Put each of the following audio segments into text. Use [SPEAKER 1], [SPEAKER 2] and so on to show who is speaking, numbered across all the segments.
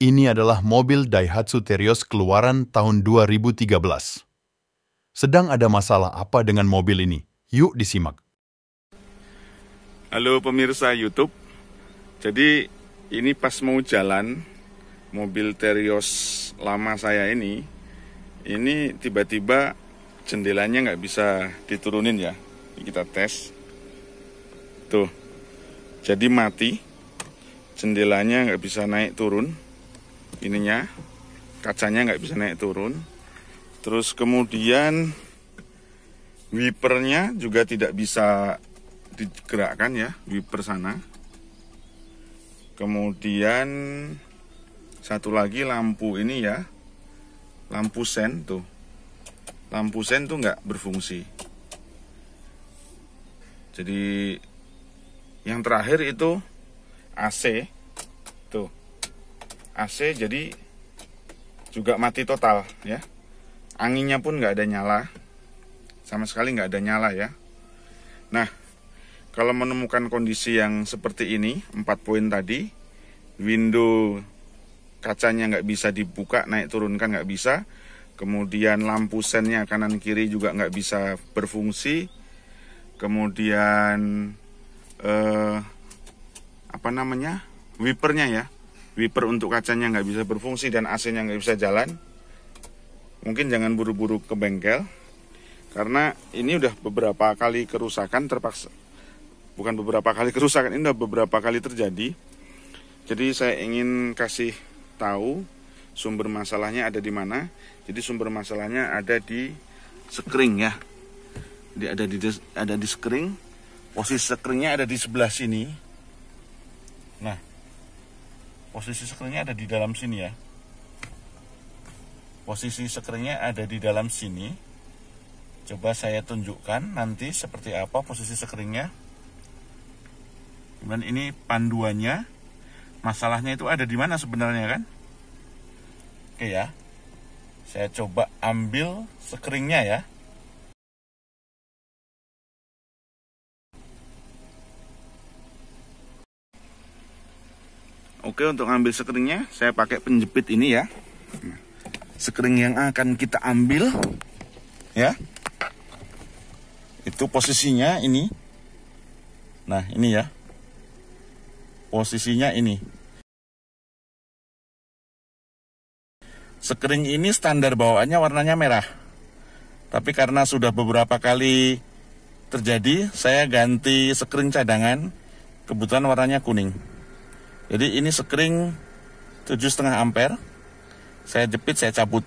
[SPEAKER 1] Ini adalah mobil Daihatsu Terios keluaran tahun 2013. Sedang ada masalah apa dengan mobil ini? Yuk disimak. Halo pemirsa YouTube. Jadi ini pas mau jalan mobil Terios lama saya ini ini tiba-tiba jendelanya nggak bisa diturunin ya. Kita tes. Tuh. Jadi mati. Jendelanya nggak bisa naik turun ininya kacanya nggak bisa naik turun terus kemudian wipernya juga tidak bisa digerakkan ya wiper sana kemudian satu lagi lampu ini ya lampu sen tuh lampu sen tuh nggak berfungsi jadi yang terakhir itu AC tuh AC jadi juga mati total ya anginnya pun nggak ada nyala sama sekali nggak ada nyala ya nah kalau menemukan kondisi yang seperti ini empat poin tadi window kacanya nggak bisa dibuka naik turunkan nggak bisa kemudian lampu sennya kanan kiri juga nggak bisa berfungsi kemudian eh, apa namanya wipernya ya wiper untuk kacanya nggak bisa berfungsi dan AC-nya nggak bisa jalan, mungkin jangan buru-buru ke bengkel karena ini udah beberapa kali kerusakan terpaksa bukan beberapa kali kerusakan ini udah beberapa kali terjadi. Jadi saya ingin kasih tahu sumber masalahnya ada di mana. Jadi sumber masalahnya ada di sekring ya. di ada di ada di sekring. Posisi sekringnya ada di sebelah sini. Nah, posisi skrinnya ada di dalam sini ya posisi skrinnya ada di dalam sini coba saya tunjukkan nanti seperti apa posisi skrinnya kemudian ini panduannya masalahnya itu ada di mana sebenarnya kan oke ya saya coba ambil sekeringnya ya Oke untuk ambil sekeringnya saya pakai penjepit ini ya. Sekering yang akan kita ambil ya. Itu posisinya ini. Nah ini ya. Posisinya ini. Sekering ini standar bawaannya warnanya merah. Tapi karena sudah beberapa kali terjadi, saya ganti sekering cadangan. kebutuhan warnanya kuning. Jadi ini sekring 7,5 ampere. Saya jepit, saya cabut.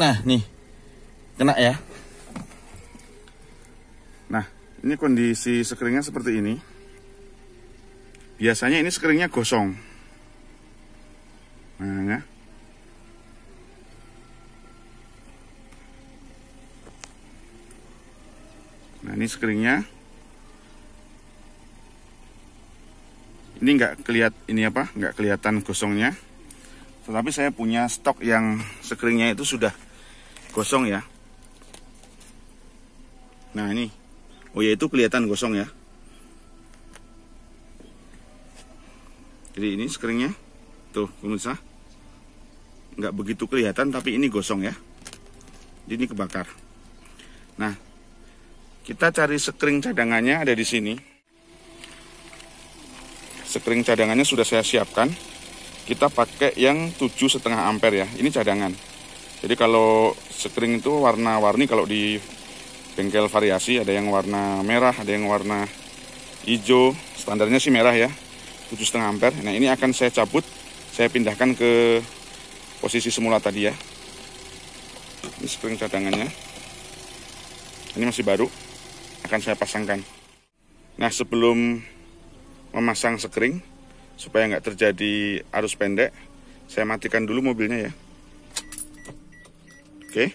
[SPEAKER 1] Nah, nih. Kena ya. Nah, ini kondisi sekringnya seperti ini. Biasanya ini sekringnya gosong. Nah, ya. Nah, ini sekringnya ini nggak kelihat ini apa nggak kelihatan gosongnya tetapi saya punya stok yang sekeringnya itu sudah gosong ya nah ini oh ya itu kelihatan gosong ya jadi ini sekeringnya, tuh pemirsa nggak begitu kelihatan tapi ini gosong ya jadi ini kebakar nah kita cari sekring cadangannya ada di sini sekring cadangannya sudah saya siapkan. Kita pakai yang setengah ampere ya. Ini cadangan. Jadi kalau sekring itu warna-warni kalau di bengkel variasi ada yang warna merah, ada yang warna hijau. Standarnya sih merah ya. setengah ampere. Nah, ini akan saya cabut, saya pindahkan ke posisi semula tadi ya. Ini sekring cadangannya. Ini masih baru akan saya pasangkan. Nah, sebelum memasang sekring supaya nggak terjadi arus pendek. Saya matikan dulu mobilnya ya. Oke.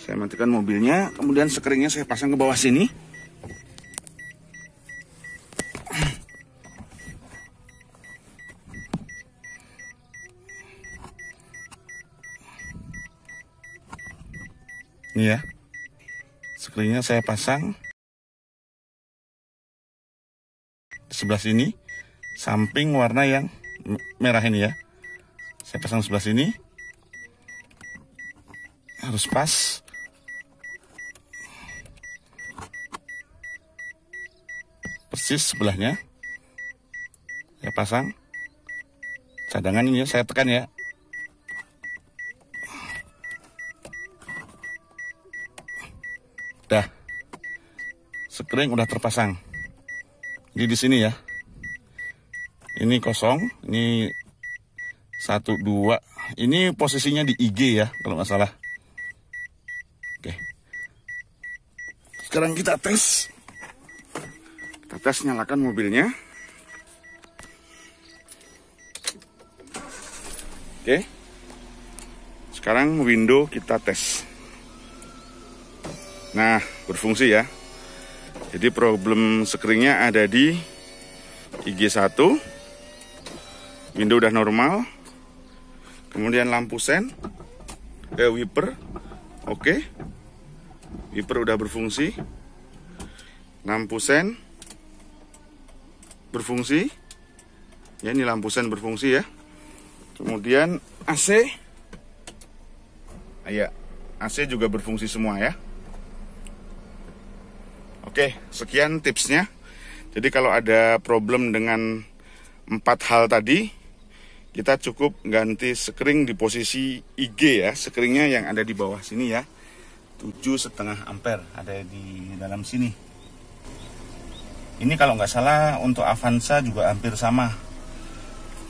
[SPEAKER 1] Saya matikan mobilnya, kemudian sekringnya saya pasang ke bawah sini. Ini ya. Sekringnya saya pasang. sebelah sini samping warna yang merah ini ya saya pasang sebelah sini harus pas persis sebelahnya saya pasang cadangan ini ya, saya tekan ya dah sekering udah terpasang ini di sini ya. Ini kosong, ini satu dua. Ini posisinya di IG ya kalau nggak salah. Oke. Sekarang kita tes. Kita tes nyalakan mobilnya. Oke. Sekarang window kita tes. Nah, berfungsi ya. Jadi problem sekeringnya ada di IG1, window udah normal, kemudian lampu sen, eh, wiper, oke, okay. wiper udah berfungsi, lampu sen berfungsi, ya ini lampu sen berfungsi ya, kemudian AC, ah, ya AC juga berfungsi semua ya. Oke, sekian tipsnya. Jadi kalau ada problem dengan empat hal tadi, kita cukup ganti sekring di posisi IG ya, sekringnya yang ada di bawah sini ya. setengah ampere ada di dalam sini. Ini kalau nggak salah untuk Avanza juga hampir sama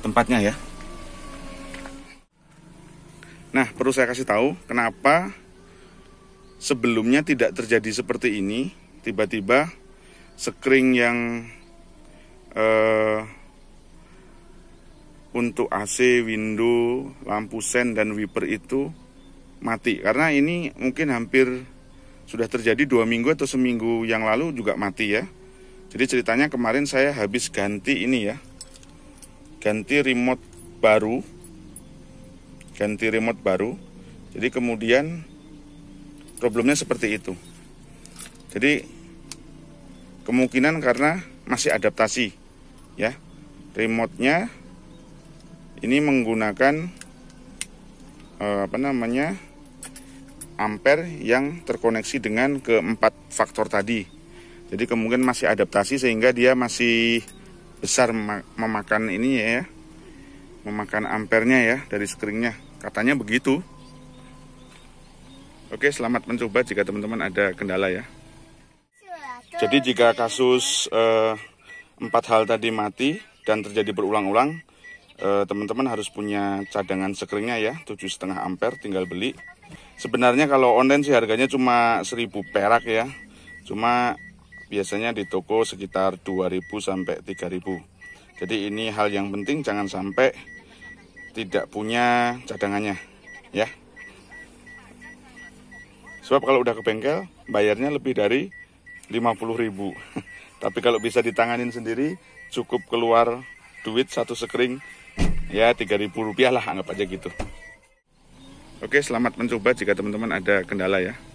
[SPEAKER 1] tempatnya ya. Nah, perlu saya kasih tahu kenapa sebelumnya tidak terjadi seperti ini tiba-tiba sekring yang uh, untuk AC, window, lampu sen dan wiper itu mati karena ini mungkin hampir sudah terjadi dua minggu atau seminggu yang lalu juga mati ya. Jadi ceritanya kemarin saya habis ganti ini ya, ganti remote baru, ganti remote baru. Jadi kemudian problemnya seperti itu. Jadi kemungkinan karena masih adaptasi ya. Remote-nya ini menggunakan eh, apa namanya? ampere yang terkoneksi dengan keempat faktor tadi. Jadi kemungkinan masih adaptasi sehingga dia masih besar memakan ini ya, ya. memakan ampernya ya dari screennya. Katanya begitu. Oke, selamat mencoba jika teman-teman ada kendala ya. Jadi jika kasus eh, empat hal tadi mati dan terjadi berulang-ulang, eh, teman-teman harus punya cadangan sekringnya ya, 7,5 ampere tinggal beli. Sebenarnya kalau online sih harganya cuma 1000 perak ya. Cuma biasanya di toko sekitar 2000 sampai 3000. Jadi ini hal yang penting jangan sampai tidak punya cadangannya ya. Sebab kalau udah ke bengkel bayarnya lebih dari ribu Tapi kalau bisa ditanganin sendiri, cukup keluar duit satu sekering, ya ribu rupiah lah anggap aja gitu. Oke, selamat mencoba jika teman-teman ada kendala ya.